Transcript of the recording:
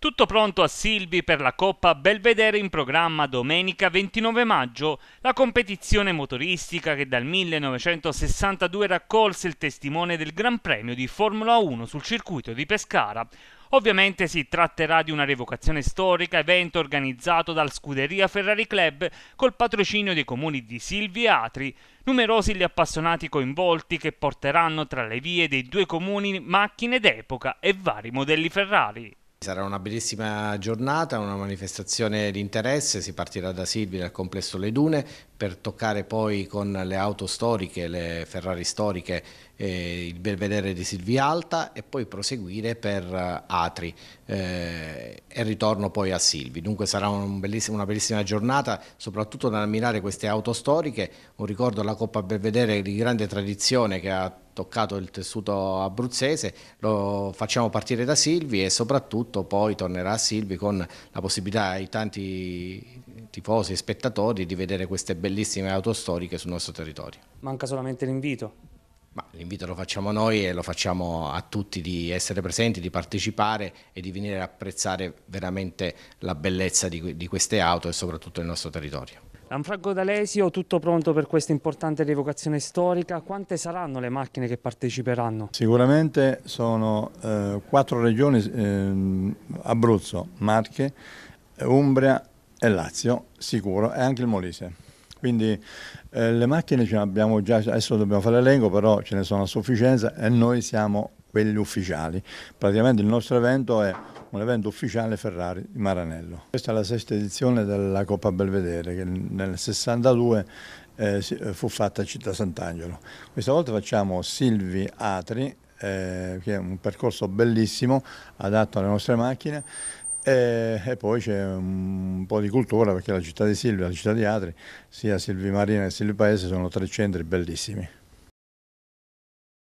Tutto pronto a Silvi per la Coppa Belvedere in programma domenica 29 maggio, la competizione motoristica che dal 1962 raccolse il testimone del Gran Premio di Formula 1 sul circuito di Pescara. Ovviamente si tratterà di una revocazione storica, evento organizzato dal Scuderia Ferrari Club col patrocinio dei comuni di Silvi e Atri, numerosi gli appassionati coinvolti che porteranno tra le vie dei due comuni macchine d'epoca e vari modelli Ferrari. Sarà una bellissima giornata, una manifestazione di interesse, si partirà da Silvi dal complesso Le Dune per toccare poi con le auto storiche, le Ferrari storiche, eh, il belvedere di Silvi Alta e poi proseguire per eh, Atri eh, e ritorno poi a Silvi. Dunque sarà un bellissima, una bellissima giornata, soprattutto nel ammirare queste auto storiche, un ricordo alla Coppa Belvedere di grande tradizione che ha toccato il tessuto abruzzese, lo facciamo partire da Silvi e soprattutto poi tornerà a Silvi con la possibilità ai tanti tifosi e spettatori di vedere queste bellissime auto storiche sul nostro territorio. Manca solamente l'invito. L'invito lo facciamo noi e lo facciamo a tutti di essere presenti, di partecipare e di venire ad apprezzare veramente la bellezza di, di queste auto e soprattutto il nostro territorio. Anfraggo D'Alesio, tutto pronto per questa importante rievocazione storica. Quante saranno le macchine che parteciperanno? Sicuramente sono eh, quattro regioni, eh, Abruzzo, Marche, Umbria e Lazio, sicuro, e anche il Molise. Quindi eh, le macchine ce le abbiamo già, adesso dobbiamo fare l'elenco, però ce ne sono a sufficienza e noi siamo quelli ufficiali. Praticamente il nostro evento è un evento ufficiale Ferrari di Maranello. Questa è la sesta edizione della Coppa Belvedere che nel 62 eh, eh, fu fatta a Città Sant'Angelo. Questa volta facciamo Silvi Atri, eh, che è un percorso bellissimo, adatto alle nostre macchine, e, e poi c'è un po' di cultura perché la città di Silvi, e la città di Atri, sia Silvi Marina che Silvi Paese sono tre centri bellissimi.